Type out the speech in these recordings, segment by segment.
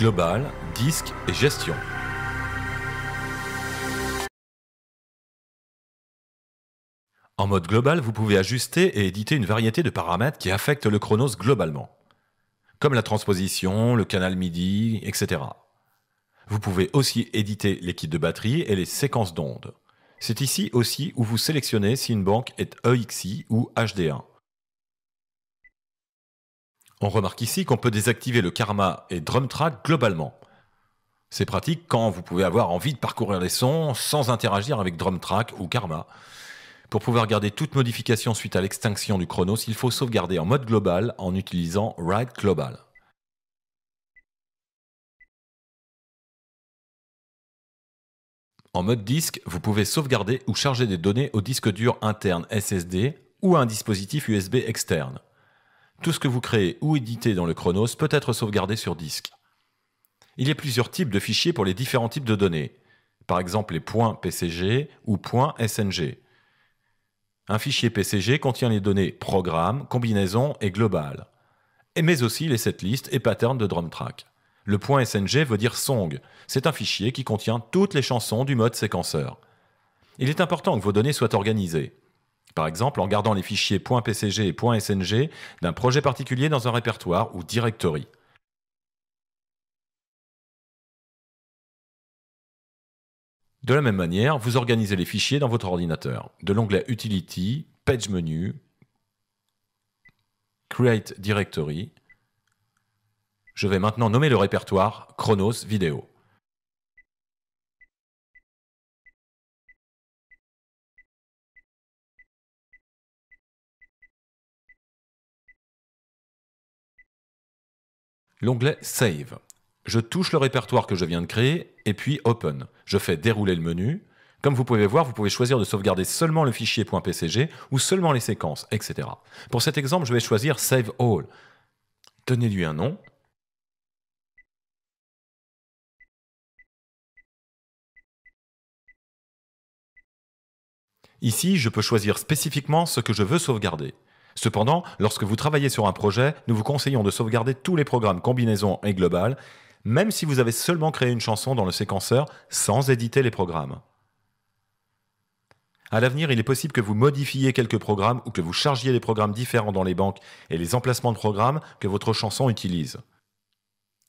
Global, disque et gestion. En mode global, vous pouvez ajuster et éditer une variété de paramètres qui affectent le Chronos globalement, comme la transposition, le canal MIDI, etc. Vous pouvez aussi éditer les kits de batterie et les séquences d'ondes. C'est ici aussi où vous sélectionnez si une banque est EXI ou HD1. On remarque ici qu'on peut désactiver le karma et drum track globalement. C'est pratique quand vous pouvez avoir envie de parcourir les sons sans interagir avec drum track ou karma. Pour pouvoir garder toute modification suite à l'extinction du chronos, il faut sauvegarder en mode global en utilisant Ride Global. En mode disque, vous pouvez sauvegarder ou charger des données au disque dur interne SSD ou à un dispositif USB externe. Tout ce que vous créez ou éditez dans le Chronos peut être sauvegardé sur disque. Il y a plusieurs types de fichiers pour les différents types de données, par exemple les points .pcg ou .sng. Un fichier PCG contient les données programme, combinaison et global, mais aussi les setlists et patterns de drum track. Le point .sng veut dire song. C'est un fichier qui contient toutes les chansons du mode séquenceur. Il est important que vos données soient organisées. Par exemple, en gardant les fichiers .pcg et .sng d'un projet particulier dans un répertoire ou directory. De la même manière, vous organisez les fichiers dans votre ordinateur. De l'onglet Utility, Page Menu, Create Directory. Je vais maintenant nommer le répertoire Chronos Vidéo. l'onglet Save. Je touche le répertoire que je viens de créer et puis Open. Je fais dérouler le menu. Comme vous pouvez voir, vous pouvez choisir de sauvegarder seulement le fichier .pcg ou seulement les séquences, etc. Pour cet exemple, je vais choisir Save All. Donnez-lui un nom. Ici, je peux choisir spécifiquement ce que je veux sauvegarder. Cependant, lorsque vous travaillez sur un projet, nous vous conseillons de sauvegarder tous les programmes combinaison et global, même si vous avez seulement créé une chanson dans le séquenceur sans éditer les programmes. À l'avenir, il est possible que vous modifiez quelques programmes ou que vous chargiez des programmes différents dans les banques et les emplacements de programmes que votre chanson utilise.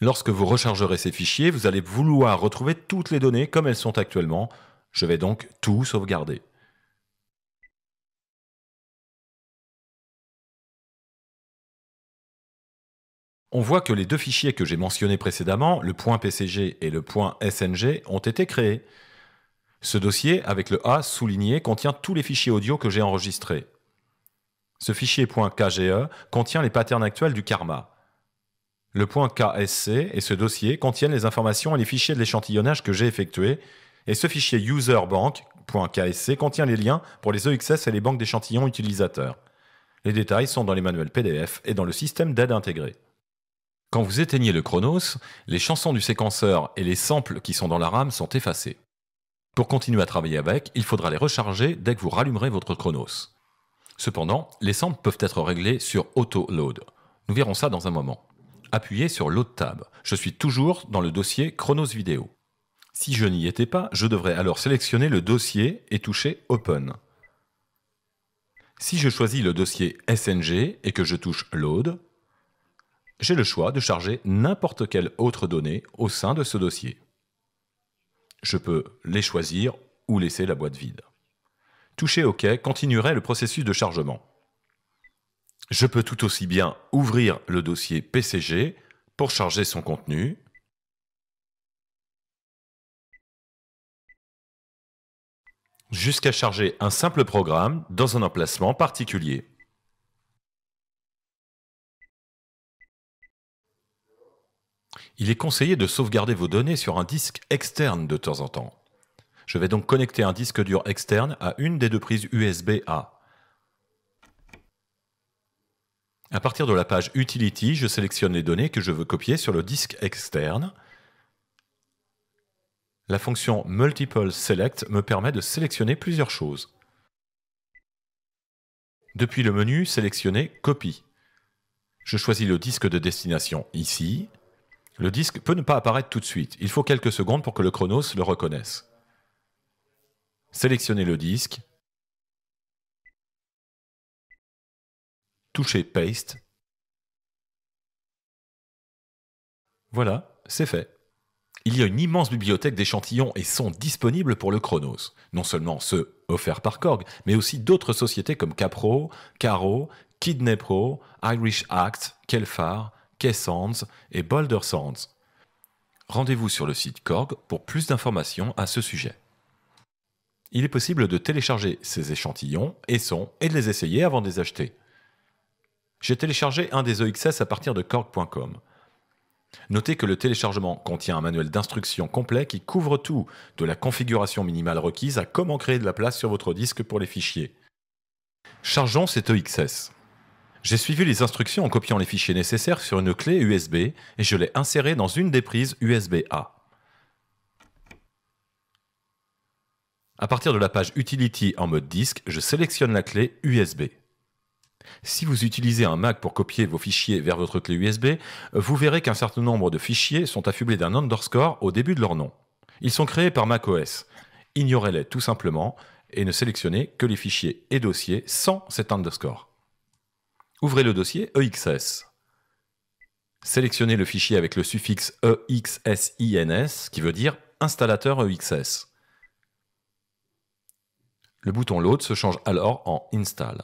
Lorsque vous rechargerez ces fichiers, vous allez vouloir retrouver toutes les données comme elles sont actuellement. Je vais donc tout sauvegarder. on voit que les deux fichiers que j'ai mentionnés précédemment, le .pcg et le .sng, ont été créés. Ce dossier, avec le A souligné, contient tous les fichiers audio que j'ai enregistrés. Ce fichier .kge contient les patterns actuels du karma. Le .ksc et ce dossier contiennent les informations et les fichiers de l'échantillonnage que j'ai effectués et ce fichier userbank.ksc contient les liens pour les EXS et les banques d'échantillons utilisateurs. Les détails sont dans les manuels PDF et dans le système d'aide intégré. Quand vous éteignez le Chronos, les chansons du séquenceur et les samples qui sont dans la RAM sont effacés. Pour continuer à travailler avec, il faudra les recharger dès que vous rallumerez votre Chronos. Cependant, les samples peuvent être réglés sur Auto Load. Nous verrons ça dans un moment. Appuyez sur Load tab. Je suis toujours dans le dossier Chronos Vidéo. Si je n'y étais pas, je devrais alors sélectionner le dossier et toucher Open. Si je choisis le dossier SNG et que je touche Load, j'ai le choix de charger n'importe quelle autre donnée au sein de ce dossier. Je peux les choisir ou laisser la boîte vide. Toucher OK continuerait le processus de chargement. Je peux tout aussi bien ouvrir le dossier PCG pour charger son contenu, jusqu'à charger un simple programme dans un emplacement particulier. il est conseillé de sauvegarder vos données sur un disque externe de temps en temps. Je vais donc connecter un disque dur externe à une des deux prises USB-A. À partir de la page Utility, je sélectionne les données que je veux copier sur le disque externe. La fonction Multiple Select me permet de sélectionner plusieurs choses. Depuis le menu, sélectionnez Copie. Je choisis le disque de destination ici le disque peut ne pas apparaître tout de suite. Il faut quelques secondes pour que le Chronos le reconnaisse. Sélectionnez le disque. Touchez Paste. Voilà, c'est fait. Il y a une immense bibliothèque d'échantillons et sont disponibles pour le Chronos. Non seulement ceux offerts par Korg, mais aussi d'autres sociétés comme Capro, Caro, Kidney Pro, Irish Act, Kelfar, K-Sounds et Boulder Sounds. Rendez-vous sur le site Korg pour plus d'informations à ce sujet. Il est possible de télécharger ces échantillons et sons et de les essayer avant de les acheter. J'ai téléchargé un des EXS à partir de korg.com. Notez que le téléchargement contient un manuel d'instruction complet qui couvre tout, de la configuration minimale requise à comment créer de la place sur votre disque pour les fichiers. Chargeons cet EXS. J'ai suivi les instructions en copiant les fichiers nécessaires sur une clé USB et je l'ai inséré dans une des prises USB-A. À partir de la page Utility en mode disque, je sélectionne la clé USB. Si vous utilisez un Mac pour copier vos fichiers vers votre clé USB, vous verrez qu'un certain nombre de fichiers sont affublés d'un underscore au début de leur nom. Ils sont créés par macOS. Ignorez-les tout simplement et ne sélectionnez que les fichiers et dossiers sans cet underscore. Ouvrez le dossier EXS. Sélectionnez le fichier avec le suffixe EXSINS, qui veut dire installateur EXS. Le bouton Load se change alors en Install.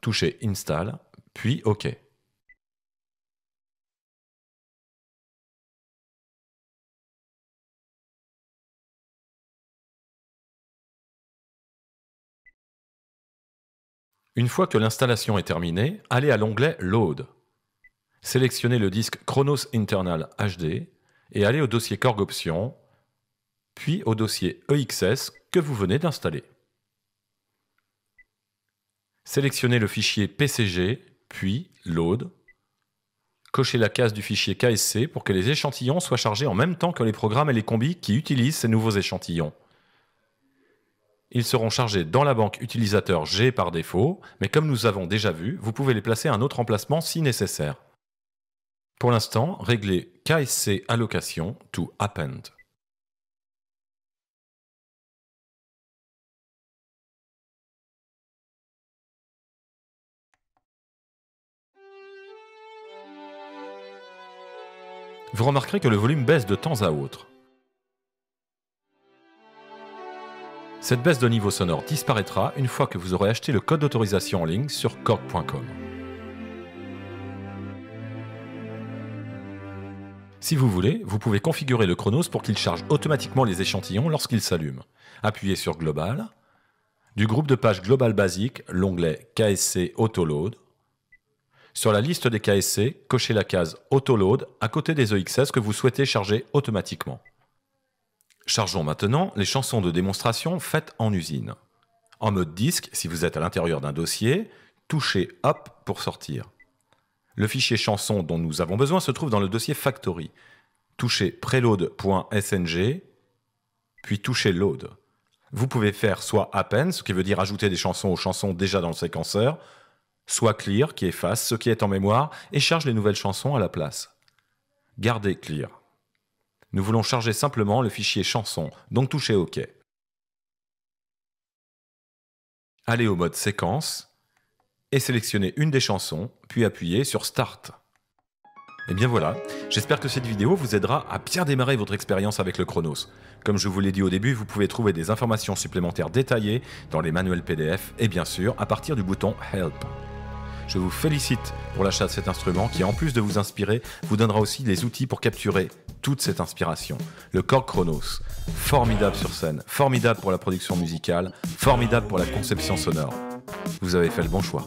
Touchez Install, puis OK. Une fois que l'installation est terminée, allez à l'onglet Load. Sélectionnez le disque Chronos Internal HD et allez au dossier Korg Options, puis au dossier EXS que vous venez d'installer. Sélectionnez le fichier PCG, puis Load. Cochez la case du fichier KSC pour que les échantillons soient chargés en même temps que les programmes et les combis qui utilisent ces nouveaux échantillons. Ils seront chargés dans la banque utilisateur G par défaut, mais comme nous avons déjà vu, vous pouvez les placer à un autre emplacement si nécessaire. Pour l'instant, réglez KSC allocation to append. Vous remarquerez que le volume baisse de temps à autre. Cette baisse de niveau sonore disparaîtra une fois que vous aurez acheté le code d'autorisation en ligne sur cork.com. Si vous voulez, vous pouvez configurer le Chronos pour qu'il charge automatiquement les échantillons lorsqu'il s'allume. Appuyez sur Global. Du groupe de pages Global Basique, l'onglet KSC Autoload. Sur la liste des KSC, cochez la case Autoload à côté des EXS que vous souhaitez charger automatiquement. Chargeons maintenant les chansons de démonstration faites en usine. En mode disque, si vous êtes à l'intérieur d'un dossier, touchez Hop pour sortir. Le fichier chanson dont nous avons besoin se trouve dans le dossier Factory. Touchez preload.sng, puis touchez Load. Vous pouvez faire soit append, ce qui veut dire ajouter des chansons aux chansons déjà dans le séquenceur, soit clear, qui efface ce qui est en mémoire et charge les nouvelles chansons à la place. Gardez clear. Nous voulons charger simplement le fichier chanson, donc touchez OK. Allez au mode séquence et sélectionnez une des chansons, puis appuyez sur Start. Et bien voilà, j'espère que cette vidéo vous aidera à bien démarrer votre expérience avec le Chronos. Comme je vous l'ai dit au début, vous pouvez trouver des informations supplémentaires détaillées dans les manuels PDF et bien sûr à partir du bouton Help. Je vous félicite pour l'achat de cet instrument qui, en plus de vous inspirer, vous donnera aussi des outils pour capturer toute cette inspiration. Le Corps Chronos, formidable sur scène, formidable pour la production musicale, formidable pour la conception sonore. Vous avez fait le bon choix.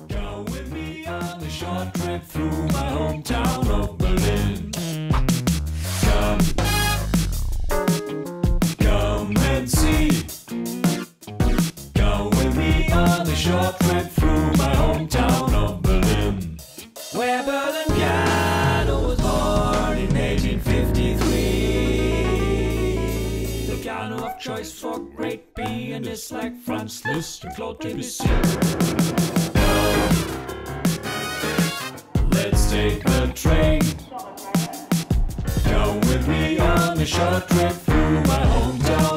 piano of choice for great B and is like Franz Liszt and Claude Debussy. Let's take the train. Come with me on a short trip through my hometown.